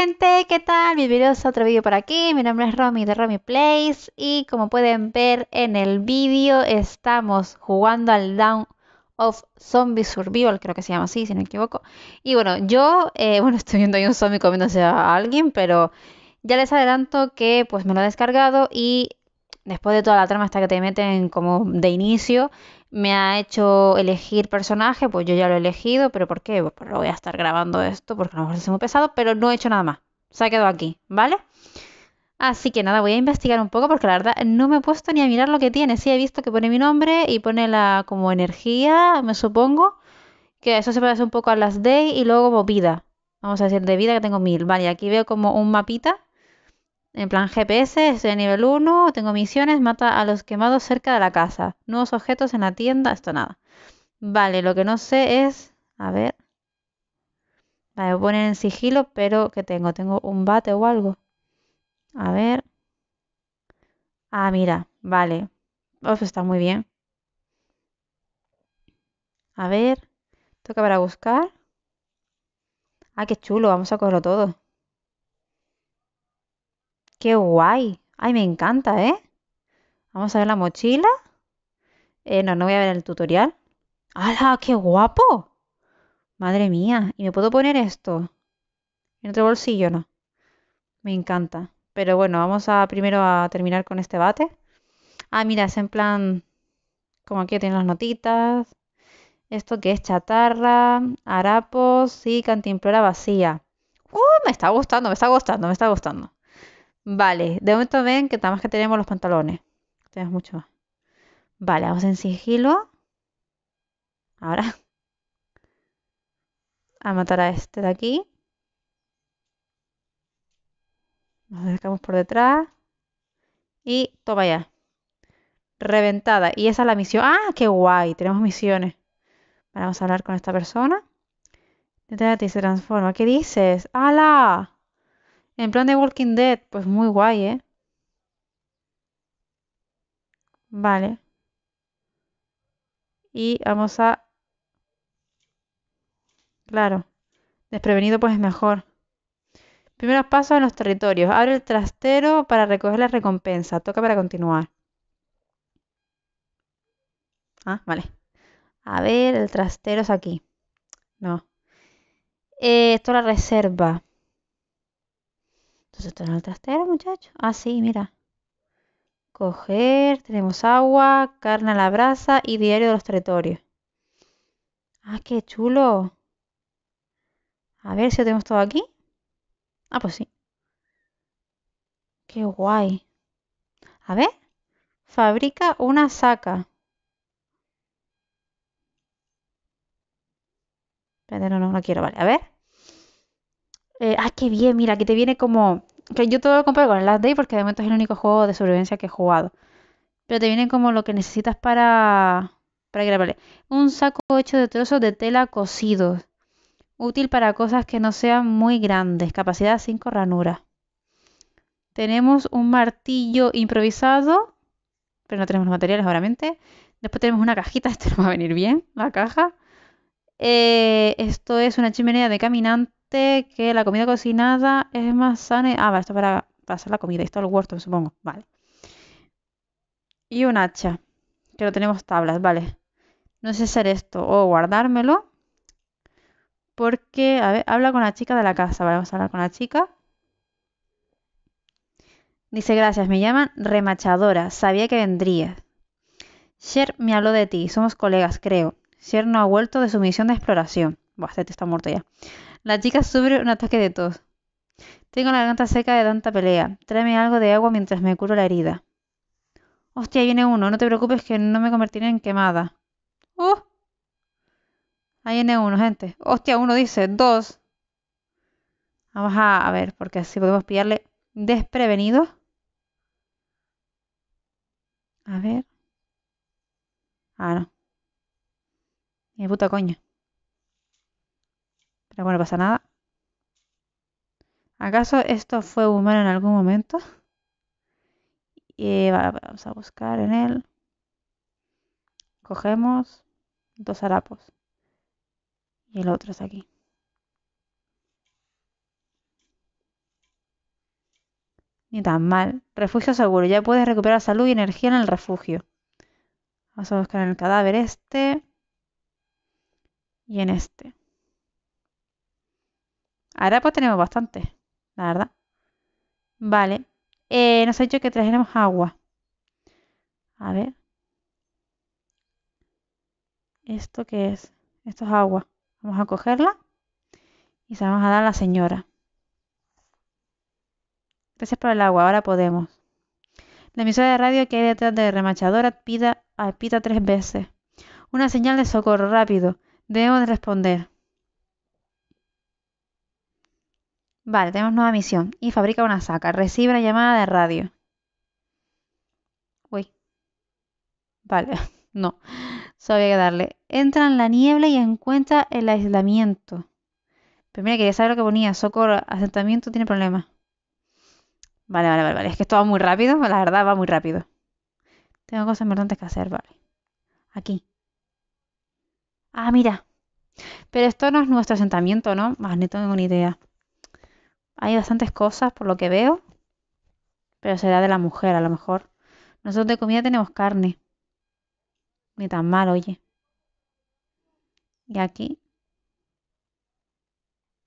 gente, ¿qué tal? Bienvenidos a otro vídeo por aquí, mi nombre es Romy de Romy Plays y como pueden ver en el vídeo estamos jugando al Down of Zombie Survival, creo que se llama así, si no me equivoco. Y bueno, yo, eh, bueno, estoy viendo ahí un zombie comiéndose a alguien, pero ya les adelanto que pues me lo he descargado y después de toda la trama hasta que te meten como de inicio, me ha hecho elegir personaje, pues yo ya lo he elegido, pero ¿por qué? Pues lo voy a estar grabando esto porque a lo mejor es muy pesado, pero no he hecho nada más. Se ha quedado aquí, ¿vale? Así que nada, voy a investigar un poco porque la verdad no me he puesto ni a mirar lo que tiene. Sí he visto que pone mi nombre y pone la como energía, me supongo. Que eso se parece un poco a las day y luego como vida. Vamos a decir de vida que tengo mil. Vale, aquí veo como un mapita en plan GPS, estoy a nivel 1, tengo misiones, mata a los quemados cerca de la casa. Nuevos objetos en la tienda, esto nada. Vale, lo que no sé es... A ver. Vale, a poner en sigilo, pero ¿qué tengo? ¿Tengo un bate o algo? A ver. Ah, mira, vale. Uf, está muy bien. A ver. Toca para buscar. Ah, qué chulo, vamos a cogerlo todo. ¡Qué guay! ¡Ay, me encanta, eh! Vamos a ver la mochila. Eh, no, no voy a ver el tutorial. ¡Hala, qué guapo! Madre mía, ¿y me puedo poner esto? En otro bolsillo, no. Me encanta. Pero bueno, vamos a primero a terminar con este bate. Ah, mira, es en plan... Como aquí tienen las notitas. Esto que es chatarra, harapos y cantimplora vacía. ¡Uh! Me está gustando, me está gustando, me está gustando. Vale, de momento ven que nada que tenemos los pantalones. Tenemos mucho más. Vale, vamos en sigilo. Ahora. A matar a este de aquí. Nos dejamos por detrás. Y toma ya. Reventada. Y esa es la misión. ¡Ah, qué guay! Tenemos misiones. vamos a hablar con esta persona. Se transforma. ¿Qué dices? ¡Hala! En plan de Walking Dead, pues muy guay, ¿eh? Vale. Y vamos a... Claro. Desprevenido pues es mejor. Primeros pasos en los territorios. Abre el trastero para recoger la recompensa. Toca para continuar. Ah, vale. A ver, el trastero es aquí. No. Eh, esto es la reserva. Entonces pues en el trastero, muchachos. Ah, sí, mira. Coger, tenemos agua, carne a la brasa y diario de los territorios. Ah, qué chulo. A ver si lo tenemos todo aquí. Ah, pues sí. Qué guay. A ver. Fabrica una saca. Espérate, no, no, no quiero. Vale, a ver. Eh, ah, qué bien, mira, que te viene como... Que yo todo lo compré con el Last Day porque de momento es el único juego de sobrevivencia que he jugado. Pero te viene como lo que necesitas para... Para grabarle. Un saco hecho de trozos de tela cocidos Útil para cosas que no sean muy grandes. Capacidad 5 ranuras. Tenemos un martillo improvisado. Pero no tenemos los materiales, obviamente. Después tenemos una cajita. Esto nos va a venir bien. La caja. Eh, esto es una chimenea de caminante este, que la comida cocinada es más sana. Y... Ah, esto para, pasar la comida. Esto es el huerto, supongo. Vale. Y un hacha. Que tenemos tablas, vale. No sé hacer esto. O guardármelo. Porque, a ver, habla con la chica de la casa. vamos a hablar con la chica. Dice, gracias, me llaman remachadora. Sabía que vendrías. Sher me habló de ti, somos colegas, creo. Sher no ha vuelto de su misión de exploración. Bastante está muerto ya. La chica sufre un ataque de tos. Tengo la garganta seca de tanta pelea. Tráeme algo de agua mientras me curo la herida. Hostia, viene uno. No te preocupes que no me convertiré en quemada. ¡Oh! Ahí viene uno, gente. Hostia, uno dice. Dos. Vamos a, a ver, porque así podemos pillarle desprevenido. A ver. Ah, no. Mi puta coña. Pero bueno, pasa nada. ¿Acaso esto fue humano en algún momento? Eh, vamos a buscar en él. Cogemos dos harapos. Y el otro es aquí. Ni tan mal. Refugio seguro. Ya puedes recuperar salud y energía en el refugio. Vamos a buscar en el cadáver este. Y en este. Ahora pues tenemos bastante, la verdad. Vale. Eh, nos ha dicho que trajeremos agua. A ver. ¿Esto qué es? Esto es agua. Vamos a cogerla y se la vamos a dar a la señora. Gracias por el agua, ahora podemos. La emisora de radio que hay detrás de remachadora pida, pita tres veces. Una señal de socorro rápido. Debemos responder. Vale, tenemos nueva misión. Y fabrica una saca. Recibe la llamada de radio. Uy. Vale, no. Solo había que darle. Entra en la niebla y encuentra el aislamiento. Pero mira, quería saber lo que ponía. Socorro, asentamiento, tiene problemas. Vale, vale, vale, vale. Es que esto va muy rápido. La verdad, va muy rápido. Tengo cosas importantes que hacer, vale. Aquí. Ah, mira. Pero esto no es nuestro asentamiento, ¿no? Más ni tengo ni idea. Hay bastantes cosas por lo que veo, pero será de la mujer a lo mejor. Nosotros de comida tenemos carne. Ni tan mal, oye. Y aquí.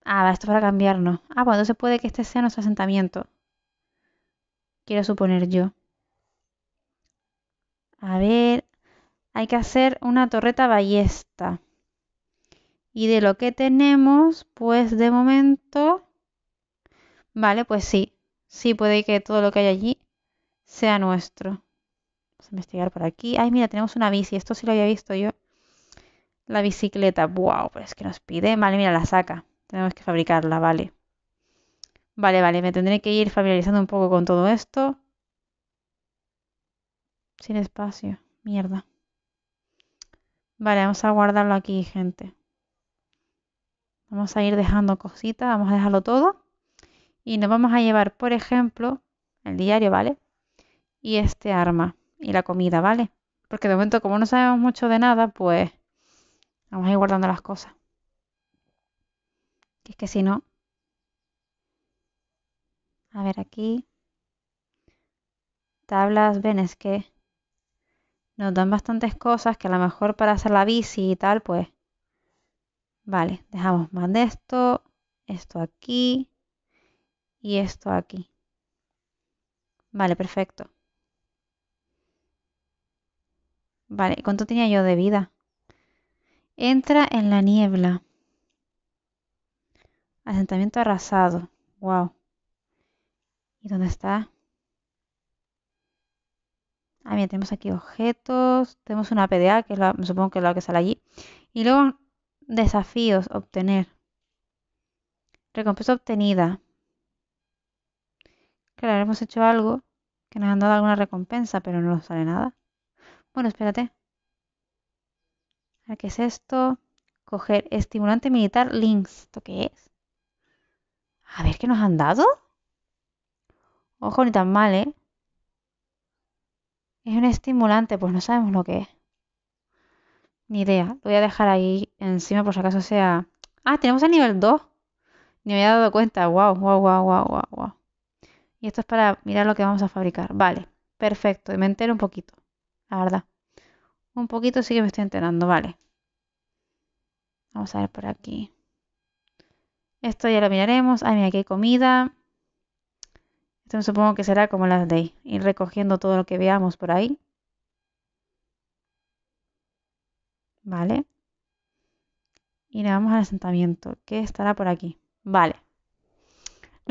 Ah, esto para cambiarnos. Ah, pues se puede que este sea nuestro asentamiento. Quiero suponer yo. A ver, hay que hacer una torreta ballesta. Y de lo que tenemos, pues de momento Vale, pues sí. Sí, puede que todo lo que hay allí sea nuestro. Vamos a investigar por aquí. Ay, mira, tenemos una bici. Esto sí lo había visto yo. La bicicleta. Wow, pero es que nos pide. Vale, mira, la saca. Tenemos que fabricarla, vale. Vale, vale, me tendré que ir familiarizando un poco con todo esto. Sin espacio. Mierda. Vale, vamos a guardarlo aquí, gente. Vamos a ir dejando cositas, vamos a dejarlo todo. Y nos vamos a llevar, por ejemplo, el diario, ¿vale? Y este arma y la comida, ¿vale? Porque de momento, como no sabemos mucho de nada, pues vamos a ir guardando las cosas. Que es que si no. A ver aquí. Tablas, ven, es que nos dan bastantes cosas que a lo mejor para hacer la bici y tal, pues. Vale, dejamos más de esto, esto aquí, y esto aquí. Vale, perfecto. Vale, ¿cuánto tenía yo de vida? Entra en la niebla. Asentamiento arrasado. Wow. ¿Y dónde está? Ah, mira, tenemos aquí objetos. Tenemos una PDA, que supongo que es la que sale allí. Y luego, desafíos, obtener. Recompensa obtenida. Claro, hemos hecho algo que nos han dado alguna recompensa, pero no nos sale nada. Bueno, espérate. ¿Qué es esto? Coger estimulante militar links. ¿Esto qué es? A ver qué nos han dado. Ojo, ni tan mal, ¿eh? Es un estimulante, pues no sabemos lo que es. Ni idea. Lo voy a dejar ahí encima por si acaso sea... Ah, tenemos el nivel 2. Ni me había dado cuenta. Guau, guau, wow, wow, wow, wow. Y esto es para mirar lo que vamos a fabricar. Vale, perfecto. Y me entero un poquito, la verdad. Un poquito sí que me estoy enterando, vale. Vamos a ver por aquí. Esto ya lo miraremos. Ay, ah, mira, aquí hay comida. Esto supongo que será como las de ir recogiendo todo lo que veamos por ahí. Vale. Y le vamos al asentamiento. que estará por aquí? Vale.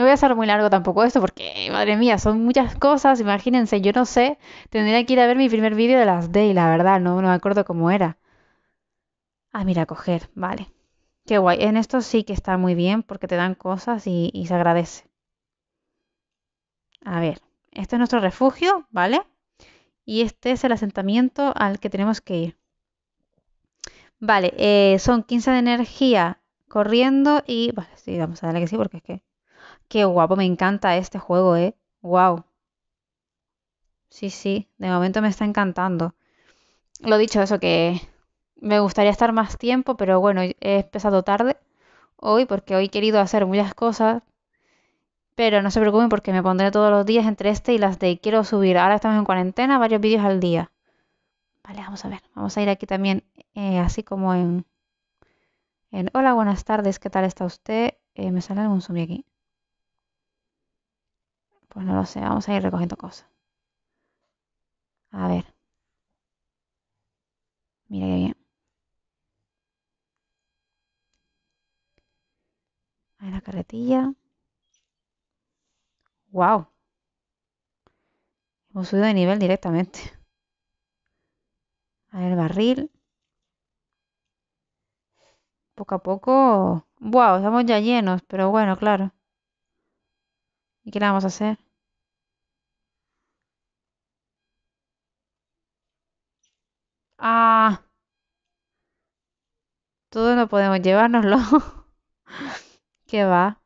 No voy a hacer muy largo tampoco esto porque, madre mía, son muchas cosas. Imagínense, yo no sé. Tendría que ir a ver mi primer vídeo de las Day, la verdad. No, me acuerdo cómo era. Ah, mira, coger. Vale. Qué guay. En esto sí que está muy bien porque te dan cosas y, se agradece. A ver. Este es nuestro refugio, ¿vale? Y este es el asentamiento al que tenemos que ir. Vale, eh, son 15 de energía corriendo y... Vale, sí, vamos a darle que sí porque es que... Qué guapo, me encanta este juego, ¿eh? Wow. Sí, sí, de momento me está encantando. Lo dicho, eso que me gustaría estar más tiempo, pero bueno, he empezado tarde hoy porque hoy he querido hacer muchas cosas. Pero no se preocupen porque me pondré todos los días entre este y las de quiero subir. Ahora estamos en cuarentena, varios vídeos al día. Vale, vamos a ver. Vamos a ir aquí también, eh, así como en, en... Hola, buenas tardes, ¿qué tal está usted? Eh, me sale algún zombie aquí. Pues no lo sé, vamos a ir recogiendo cosas. A ver. Mira qué bien. Ahí la carretilla. ¡Wow! Hemos subido de nivel directamente. Ahí el barril. Poco a poco. ¡Wow! Estamos ya llenos, pero bueno, claro. ¿Y qué le vamos a hacer? Ah. Todo no podemos llevárnoslo. ¿Qué va?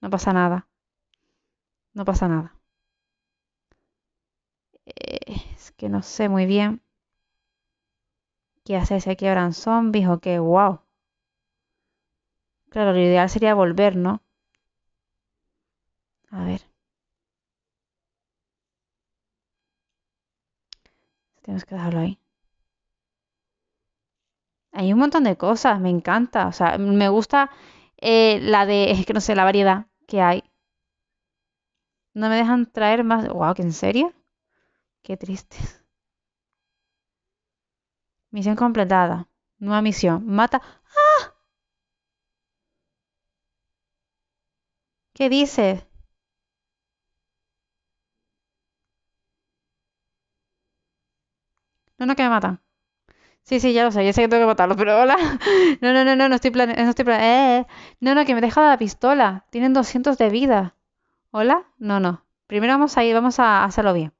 No pasa nada. No pasa nada. es que no sé muy bien. ¿Qué hace si aquí habrán zombies o qué? ¡Wow! Claro, lo ideal sería volver, ¿no? A ver. tenemos que dejarlo ahí. Hay un montón de cosas, me encanta. O sea, me gusta eh, la de, que no sé, la variedad que hay. No me dejan traer más. ¡Wow! ¿que en serio? Qué triste. Misión completada. Nueva misión. Mata. ¡Ah! ¿Qué dices? No, no, que me matan. Sí, sí, ya lo sé, ya sé que tengo que matarlos, pero hola. No, no, no, no, no estoy planeando. No, estoy eh, no, no, que me deja la pistola. Tienen 200 de vida. ¿Hola? No, no. Primero vamos a ir, vamos a hacerlo bien.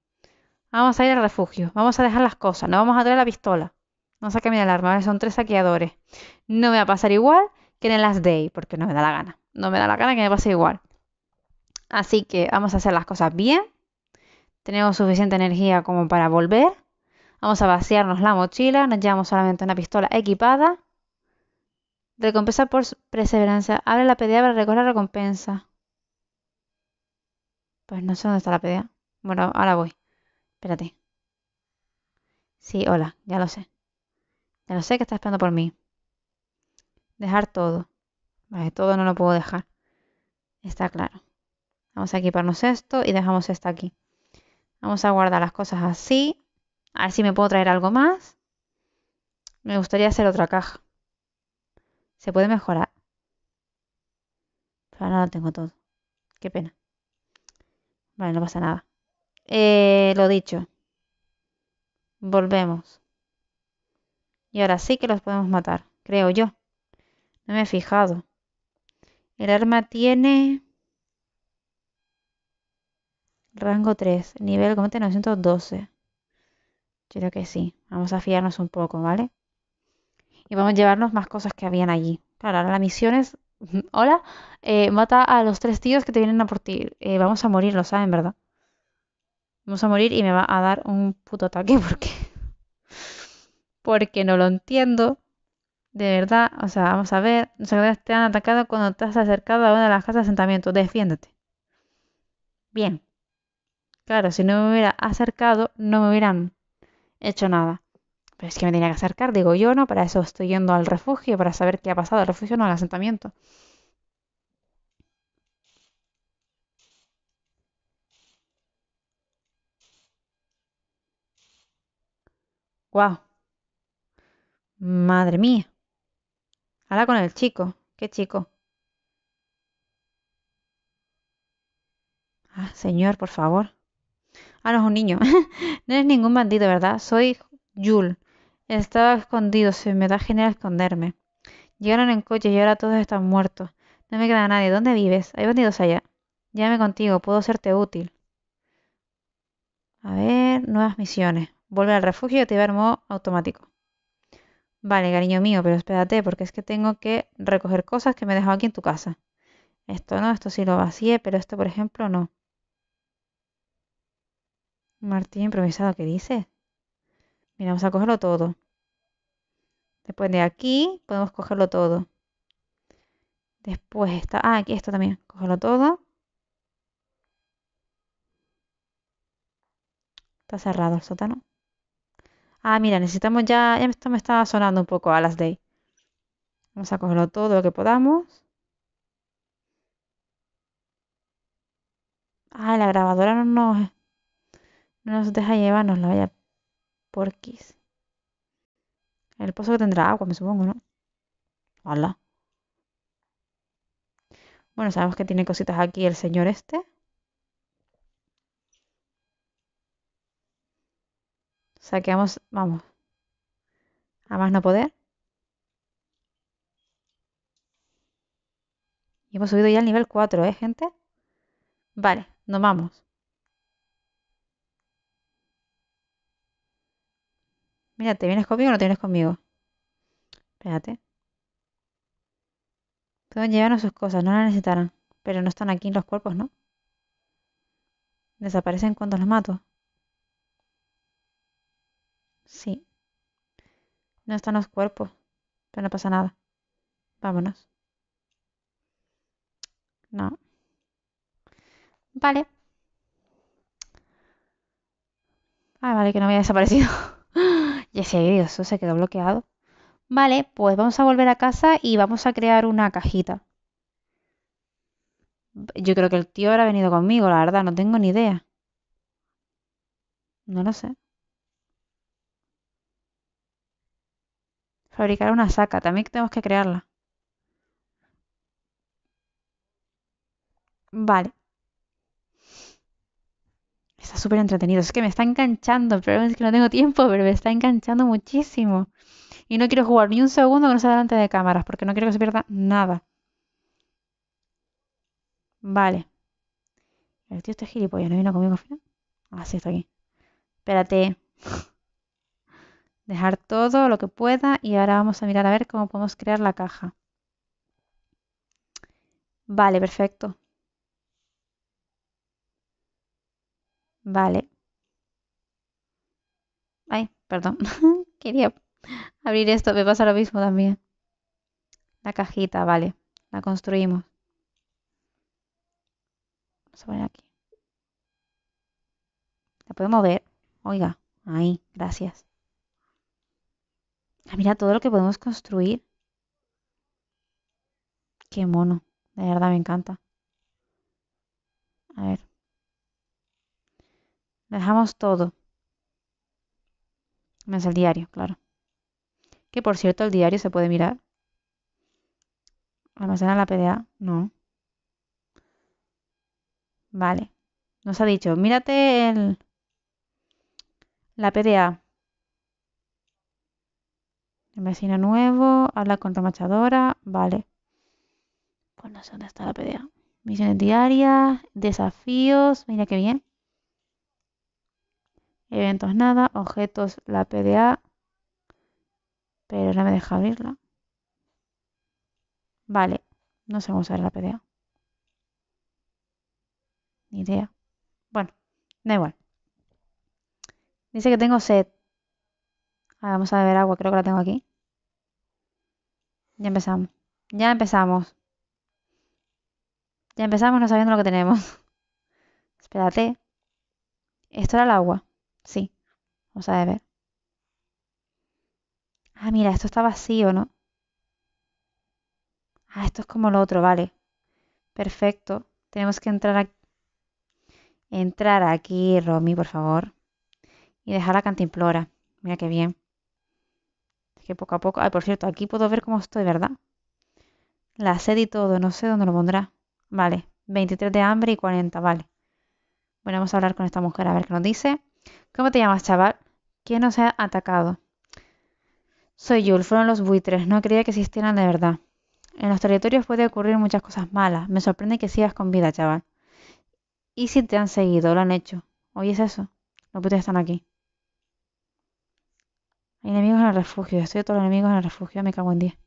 Vamos a ir al refugio. Vamos a dejar las cosas. No vamos a traer la pistola. No saque mi alarma. Eh, son tres saqueadores. No me va a pasar igual que en el last day, porque no me da la gana. No me da la gana que me pase igual. Así que vamos a hacer las cosas bien. Tenemos suficiente energía como para volver Vamos a vaciarnos la mochila, nos llevamos solamente una pistola equipada. Recompensa por perseverancia. Abre la PDA para recoger la recompensa. Pues no sé dónde está la PDA. Bueno, ahora voy. Espérate. Sí, hola, ya lo sé. Ya lo sé que está esperando por mí. Dejar todo. Vale, todo no lo puedo dejar. Está claro. Vamos a equiparnos esto y dejamos esto aquí. Vamos a guardar las cosas así. A ver si me puedo traer algo más. Me gustaría hacer otra caja. Se puede mejorar. Pero no tengo todo. Qué pena. Vale, no pasa nada. Eh, lo dicho. Volvemos. Y ahora sí que los podemos matar, creo yo. No me he fijado. El arma tiene... Rango 3, nivel 912. Yo creo que sí. Vamos a fiarnos un poco, ¿vale? Y vamos a llevarnos más cosas que habían allí. Claro, ahora la misión es, hola, eh, mata a los tres tíos que te vienen a por ti. Eh, vamos a morir, lo saben, ¿verdad? Vamos a morir y me va a dar un puto ataque porque... porque no lo entiendo. De verdad, o sea, vamos a ver. Los te han atacado cuando te has acercado a una de las casas de asentamiento. Defiéndete. Bien. Claro, si no me hubiera acercado, no me hubieran hecho nada. Pero es que me tenía que acercar, digo yo, ¿no? Para eso estoy yendo al refugio, para saber qué ha pasado El refugio, no al asentamiento. ¡Guau! Wow. Madre mía. Habla con el chico. ¿Qué chico? Ah, señor, por favor. Ah, no, es un niño. no eres ningún bandido, ¿verdad? Soy Yul. Estaba escondido, se me da genial esconderme. Llegaron en coche y ahora todos están muertos. No me queda nadie. ¿Dónde vives? Hay bandidos allá. Llámame contigo, puedo serte útil. A ver, nuevas misiones. Vuelve al refugio y activar modo automático. Vale, cariño mío, pero espérate, porque es que tengo que recoger cosas que me dejó aquí en tu casa. Esto no, esto sí lo vacié, pero esto, por ejemplo, no. Martín improvisado, ¿qué dice? Mira, vamos a cogerlo todo. Después de aquí podemos cogerlo todo. Después está... Ah, aquí esto también. Cogerlo todo. Está cerrado el sótano. Ah, mira, necesitamos ya... Esto me está sonando un poco a las day. Vamos a cogerlo todo lo que podamos. Ah, la grabadora no nos... No nos deja llevarnos la vaya porquis. El pozo tendrá agua, me supongo, ¿no? Hola. Bueno, sabemos que tiene cositas aquí el señor este. Saqueamos, vamos. A más no poder. Y hemos subido ya al nivel 4, ¿eh, gente? Vale, nos vamos. Mira, ¿te vienes conmigo o no tienes conmigo? Espérate. Pueden llevarnos sus cosas, no las necesitarán. Pero no están aquí en los cuerpos, ¿no? Desaparecen cuando los mato. Sí. No están los cuerpos. Pero no pasa nada. Vámonos. No. Vale. Ah, vale, que no había desaparecido. Ya sé, eso se quedó bloqueado. Vale, pues vamos a volver a casa y vamos a crear una cajita. Yo creo que el tío habrá venido conmigo, la verdad, no tengo ni idea. No lo sé. Fabricar una saca, también tenemos que crearla. Vale. Está súper entretenido. Es que me está enganchando. El problema es que no tengo tiempo, pero me está enganchando muchísimo. Y no quiero jugar ni un segundo que no delante de cámaras, porque no quiero que se pierda nada. Vale. El tío está gilipollas, ¿no vino conmigo al Ah, sí, está aquí. Espérate. Dejar todo lo que pueda y ahora vamos a mirar a ver cómo podemos crear la caja. Vale, perfecto. Vale. Ay, perdón. Quería abrir esto. Me pasa lo mismo también. La cajita, vale. La construimos. Vamos a poner aquí. La puedo mover. Oiga, ahí, gracias. Ah, mira todo lo que podemos construir. Qué mono. De verdad me encanta. A ver. Dejamos todo. Menos el diario, claro. Que por cierto, el diario se puede mirar. Almacenar la PDA. No. Vale. Nos ha dicho, mírate el... la PDA. El vecino nuevo, habla con machadora. Vale. Pues no sé dónde está la PDA. Misiones diarias, desafíos. Mira qué bien. Eventos nada, objetos la PDA, pero no me deja abrirla. Vale, no sé cómo usar la PDA. Ni idea. Bueno, da igual. Dice que tengo sed. ver, vamos a beber agua, creo que la tengo aquí. Ya empezamos. Ya empezamos. Ya empezamos no sabiendo lo que tenemos. Espérate. Esto era el agua. Sí, vamos a ver. Ah, mira, esto está vacío, ¿no? Ah, esto es como lo otro, vale. Perfecto. Tenemos que entrar aquí. Entrar aquí, Romy, por favor. Y dejar la cantimplora. Mira qué bien. Es que poco a poco... Ay, por cierto, aquí puedo ver cómo estoy, ¿verdad? La sed y todo. No sé dónde lo pondrá. Vale. 23 de hambre y 40, vale. Bueno, vamos a hablar con esta mujer a ver qué nos dice. ¿Cómo te llamas, chaval? ¿Quién nos ha atacado? Soy Yul, fueron los buitres, no creía que existieran de verdad. En los territorios puede ocurrir muchas cosas malas. Me sorprende que sigas con vida, chaval. ¿Y si te han seguido? ¿Lo han hecho? es eso? Los buitres están aquí. Hay enemigos en el refugio. Estoy todos los enemigos en el refugio. Me cago en diez.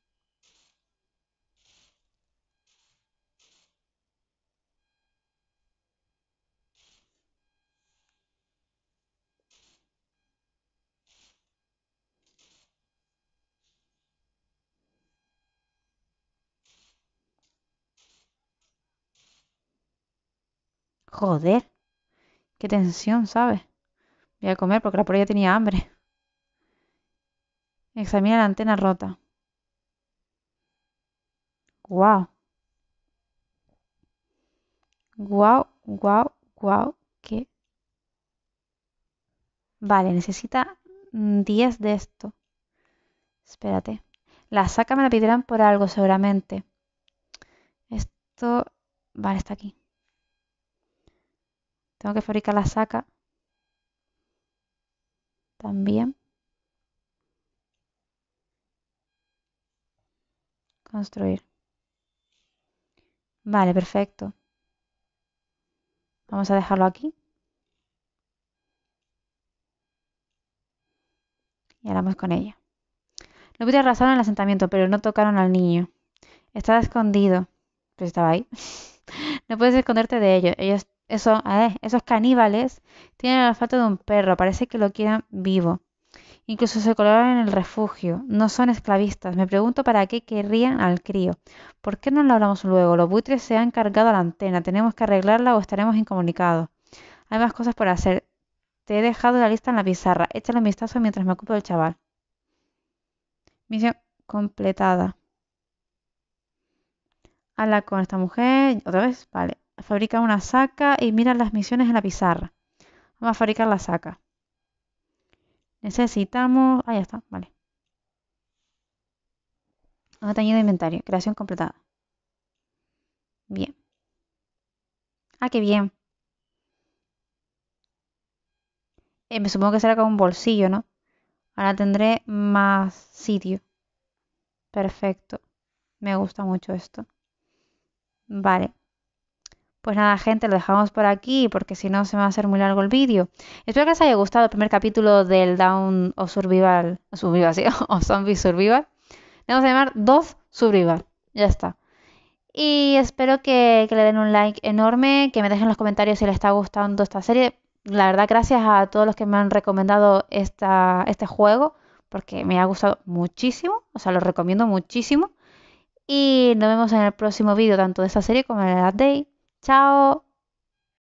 Joder, qué tensión, ¿sabes? Voy a comer porque la por ya tenía hambre. Examina la antena rota. Guau. Guau, guau, guau, qué. Vale, necesita 10 mm, de esto. Espérate. La saca me la pedirán por algo, seguramente. Esto. Vale, está aquí. Tengo que fabricar la saca. También. Construir. Vale, perfecto. Vamos a dejarlo aquí. Y hablamos con ella. No pude arrasar en el asentamiento, pero no tocaron al niño. Estaba escondido. Pero pues estaba ahí. no puedes esconderte de ellos. Ellos eso, esos caníbales tienen el olfato de un perro, parece que lo quieran vivo. Incluso se colocan en el refugio, no son esclavistas. Me pregunto para qué querrían al crío. ¿Por qué no lo hablamos luego? Los buitres se han cargado la antena, tenemos que arreglarla o estaremos incomunicados. Hay más cosas por hacer. Te he dejado la lista en la pizarra. Échale un vistazo mientras me ocupo del chaval. Misión completada. Habla con esta mujer. Otra vez. Vale fabrica una saca y mira las misiones en la pizarra. Vamos a fabricar la saca. Necesitamos... ahí está, vale. Vamos a inventario. Creación completada. Bien. Ah, qué bien. Eh, me supongo que será con un bolsillo, ¿no? Ahora tendré más sitio. Perfecto. Me gusta mucho esto. Vale. Pues nada, gente, lo dejamos por aquí porque si no se me va a hacer muy largo el vídeo. Espero que les haya gustado el primer capítulo del Down o Survival, o Survival, sí, o Zombie Survival. Le vamos a llamar 2 Survival. Ya está. Y espero que, le den un like enorme, que me dejen en los comentarios si les está gustando esta serie. La verdad, gracias a todos los que me han recomendado este juego, porque me ha gustado muchísimo, o sea, lo recomiendo muchísimo. Y nos vemos en el próximo vídeo, tanto de esta serie como en el update. Ciao!